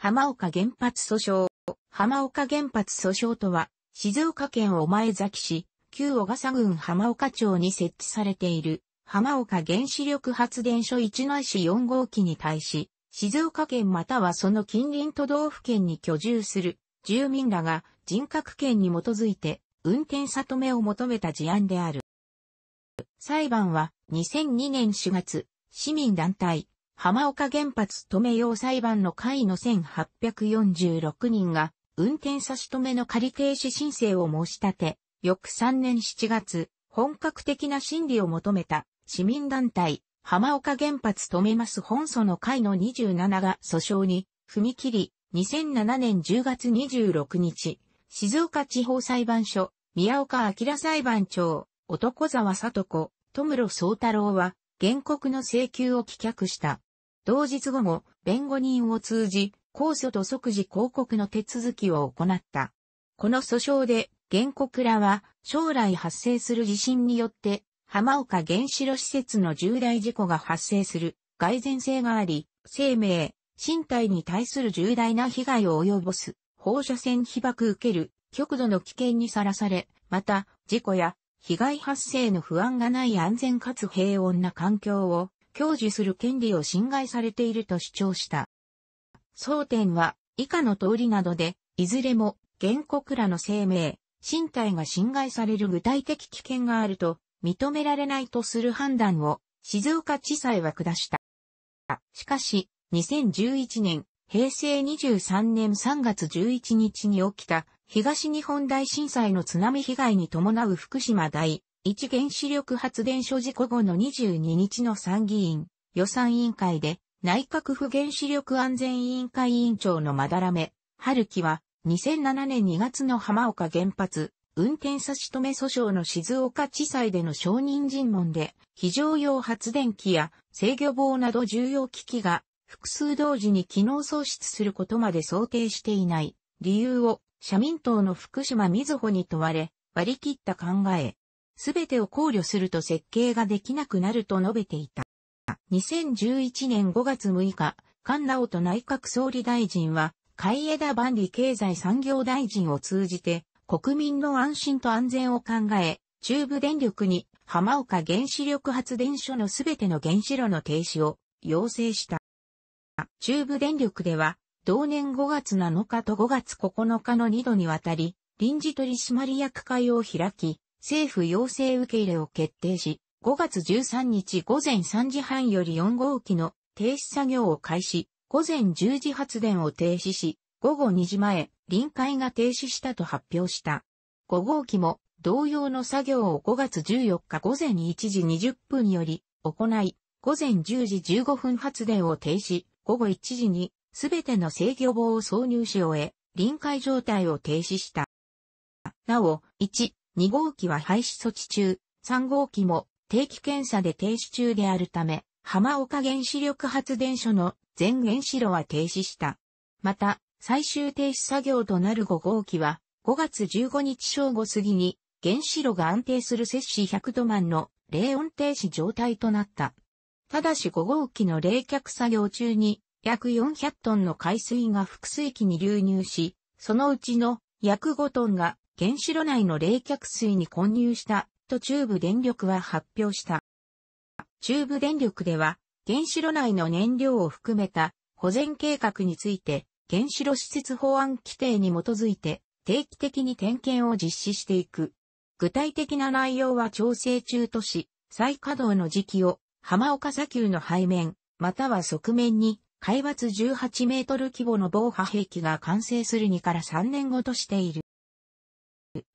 浜岡原発訴訟。浜岡原発訴訟とは、静岡県お前崎市、旧小笠郡浜岡町に設置されている、浜岡原子力発電所一内市4号機に対し、静岡県またはその近隣都道府県に居住する住民らが人格権に基づいて運転さとめを求めた事案である。裁判は2002年4月、市民団体浜岡原発止め用裁判の会の1846人が、運転差し止めの仮停止申請を申し立て、翌3年7月、本格的な審理を求めた市民団体、浜岡原発止めます本訴の会の27が訴訟に踏み切り、2007年10月26日、静岡地方裁判所、宮岡明裁判長、男沢里子、戸室総太郎は、原告の請求を棄却した。同日後も弁護人を通じ、控訴と即時抗告の手続きを行った。この訴訟で、原告らは将来発生する地震によって、浜岡原子炉施設の重大事故が発生する蓋然性があり、生命、身体に対する重大な被害を及ぼす、放射線被爆受ける、極度の危険にさらされ、また、事故や被害発生の不安がない安全かつ平穏な環境を享受する権利を侵害されていると主張した。争点は以下の通りなどで、いずれも原告らの声明、身体が侵害される具体的危険があると認められないとする判断を静岡地裁は下した。しかし、2011年、平成23年3月11日に起きた東日本大震災の津波被害に伴う福島大1原子力発電所事故後の22日の参議院予算委員会で内閣府原子力安全委員会委員長のまだらめ、春樹は2007年2月の浜岡原発運転差し止め訴訟の静岡地裁での証人尋問で非常用発電機や制御棒など重要機器が複数同時に機能喪失することまで想定していない理由を社民党の福島みずほに問われ割り切った考えすべてを考慮すると設計ができなくなると述べていた。2011年5月6日、菅直人内閣総理大臣は、海江田万里経済産業大臣を通じて、国民の安心と安全を考え、中部電力に浜岡原子力発電所のすべての原子炉の停止を要請した。中部電力では、同年5月7日と5月9日の2度にわたり、臨時取締役会を開き、政府要請受け入れを決定し、5月13日午前3時半より4号機の停止作業を開始、午前10時発電を停止し、午後2時前、臨海が停止したと発表した。5号機も同様の作業を5月14日午前1時20分より行い、午前10時15分発電を停止、午後1時にすべての制御棒を挿入し終え、臨海状態を停止した。なお、1、2号機は廃止措置中、3号機も定期検査で停止中であるため、浜岡原子力発電所の全原子炉は停止した。また、最終停止作業となる5号機は、5月15日正午過ぎに、原子炉が安定する摂氏100度満の冷温停止状態となった。ただし5号機の冷却作業中に、約400トンの海水が複水機に流入し、そのうちの約5トンが原子炉内の冷却水に混入したと中部電力は発表した。中部電力では原子炉内の燃料を含めた保全計画について原子炉施設法案規定に基づいて定期的に点検を実施していく。具体的な内容は調整中とし、再稼働の時期を浜岡砂丘の背面、または側面に海抜18メートル規模の防波壁が完成する2から3年後としている。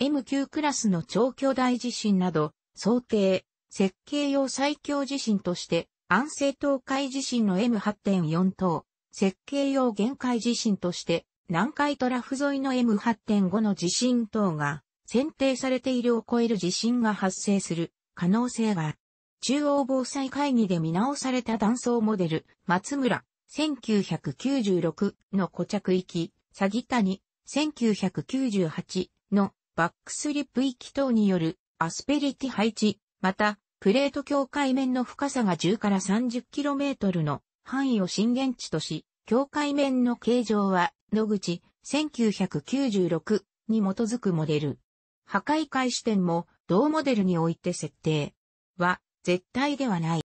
M9 クラスの超巨大地震など、想定、設計用最強地震として、安政東海地震の M8.4 等、設計用限界地震として、南海トラフ沿いの M8.5 の地震等が、選定されているを超える地震が発生する可能性がある。中央防災会議で見直された断層モデル、松村、1996の固着域、詐木谷、1998のバックスリップ域等によるアスペリティ配置、また、プレート境界面の深さが10から 30km の範囲を震源地とし、境界面の形状は、野口、1996に基づくモデル。破壊開始点も、同モデルにおいて設定は、絶対ではない。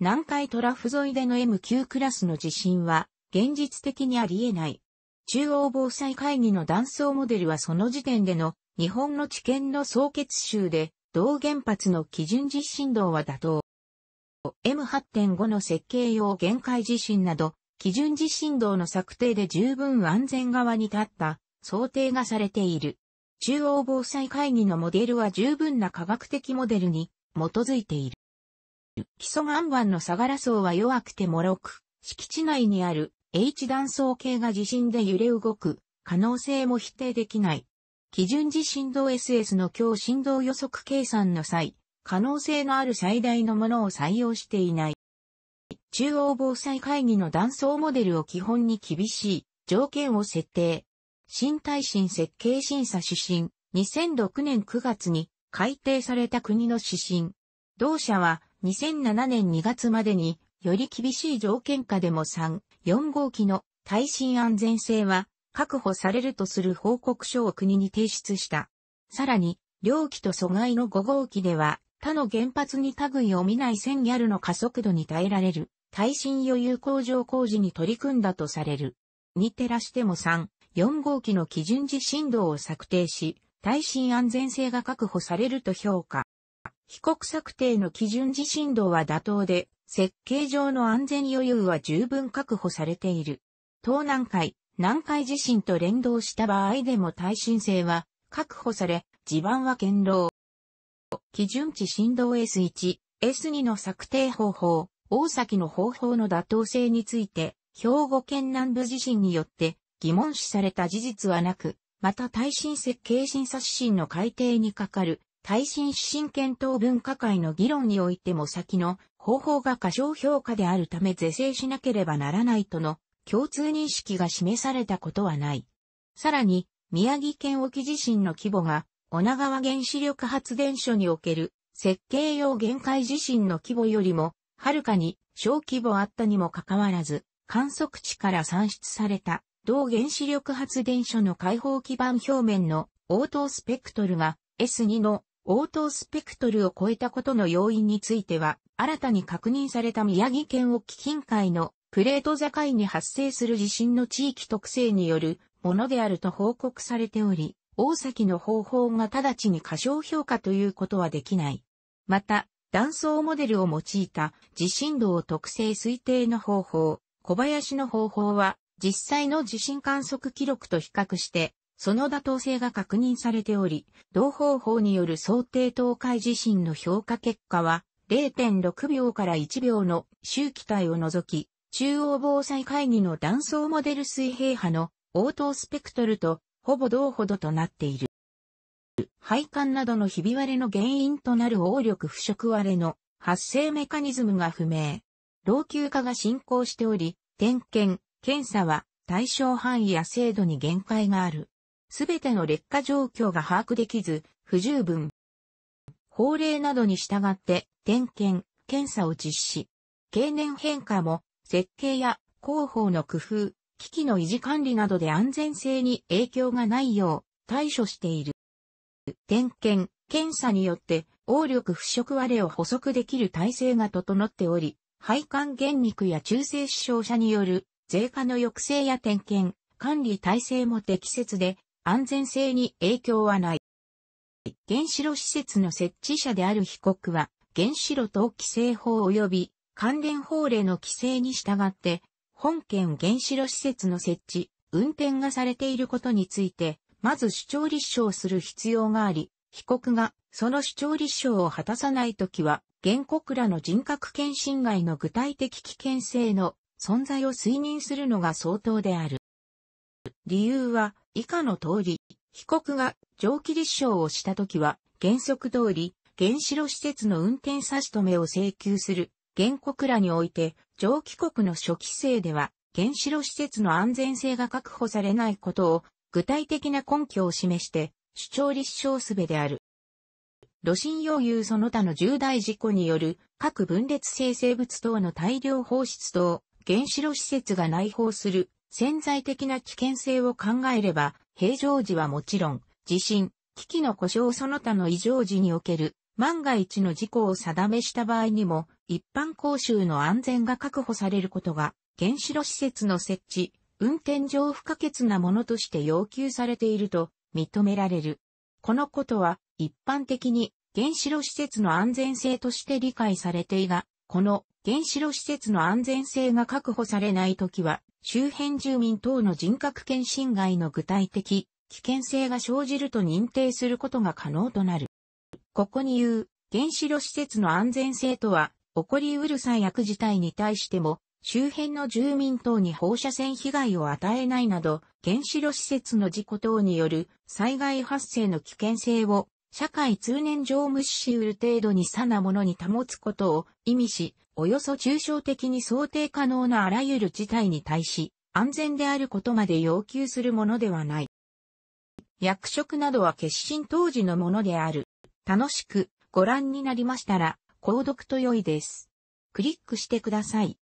南海トラフ沿いでの M9 クラスの地震は、現実的にあり得ない。中央防災会議の断層モデルはその時点での日本の知見の総結集で、同原発の基準実震動は妥当。M8.5 の設計用限界地震など、基準地震動の策定で十分安全側に立った想定がされている。中央防災会議のモデルは十分な科学的モデルに基づいている。基礎岩盤の相良層は弱くてもろく、敷地内にある H 断層系が地震で揺れ動く可能性も否定できない。基準地震動 SS の強振動予測計算の際、可能性のある最大のものを採用していない。中央防災会議の断層モデルを基本に厳しい条件を設定。新耐震設計審査指針2006年9月に改定された国の指針。同社は2007年2月までにより厳しい条件下でも3、4号機の耐震安全性は確保されるとする報告書を国に提出した。さらに、両機と阻害の5号機では、他の原発に類を見ない1000ギャルの加速度に耐えられる、耐震余裕向上工事に取り組んだとされる。に照らしても3、4号機の基準時振動を策定し、耐震安全性が確保されると評価。被告策定の基準時振動は妥当で、設計上の安全余裕は十分確保されている。東南海、南海地震と連動した場合でも耐震性は確保され、地盤は堅牢。基準値振動 S1、S2 の策定方法、大崎の方法の妥当性について、兵庫県南部地震によって疑問視された事実はなく、また耐震設計審査指針の改定にかかる耐震指針検討分科会の議論においても先の方法が過小評価であるため是正しなければならないとの共通認識が示されたことはない。さらに、宮城県沖地震の規模が、女川原子力発電所における設計用限界地震の規模よりも、はるかに小規模あったにもかかわらず、観測地から算出された同原子力発電所の開放基盤表面の応答スペクトルが S2 の応答スペクトルを超えたことの要因については、新たに確認された宮城県沖近海のプレート境に発生する地震の地域特性によるものであると報告されており、大崎の方法が直ちに過小評価ということはできない。また、断層モデルを用いた地震動特性推定の方法、小林の方法は実際の地震観測記録と比較してその妥当性が確認されており、同方法による想定東海地震の評価結果は、0.6秒から1秒の周期帯を除き、中央防災会議の断層モデル水平波の応答スペクトルとほぼ同ほどとなっている。配管などのひび割れの原因となる応力腐食割れの発生メカニズムが不明。老朽化が進行しており、点検、検査は対象範囲や精度に限界がある。すべての劣化状況が把握できず、不十分。法令などに従って点検、検査を実施。経年変化も設計や広報の工夫、機器の維持管理などで安全性に影響がないよう対処している。点検、検査によって応力腐食割れを補足できる体制が整っており、配管原肉や中性死傷者による税化の抑制や点検、管理体制も適切で安全性に影響はない。原子炉施設の設置者である被告は、原子炉等規制法及び関連法令の規制に従って、本件原子炉施設の設置、運転がされていることについて、まず主張立証する必要があり、被告がその主張立証を果たさないときは、原告らの人格権侵害の具体的危険性の存在を推認するのが相当である。理由は以下の通り、被告が蒸気立証をしたときは原則通り、原子炉施設の運転差し止めを請求する原告らにおいて、蒸気国の初期制では原子炉施設の安全性が確保されないことを具体的な根拠を示して主張立証すべである。炉心溶融その他の重大事故による各分裂性生物等の大量放出等、原子炉施設が内包する潜在的な危険性を考えれば、平常時はもちろん、地震、危機の故障その他の異常時における万が一の事故を定めした場合にも、一般講習の安全が確保されることが、原子炉施設の設置、運転上不可欠なものとして要求されていると認められる。このことは、一般的に原子炉施設の安全性として理解されていが、この原子炉施設の安全性が確保されないときは、周辺住民等の人格権侵害の具体的危険性が生じると認定することが可能となる。ここに言う原子炉施設の安全性とは、起こりうる最悪事態に対しても、周辺の住民等に放射線被害を与えないなど、原子炉施設の事故等による災害発生の危険性を社会通念上無視しうる程度に差なものに保つことを意味し、およそ抽象的に想定可能なあらゆる事態に対し、安全であることまで要求するものではない。役職などは決心当時のものである。楽しくご覧になりましたら、購読と良いです。クリックしてください。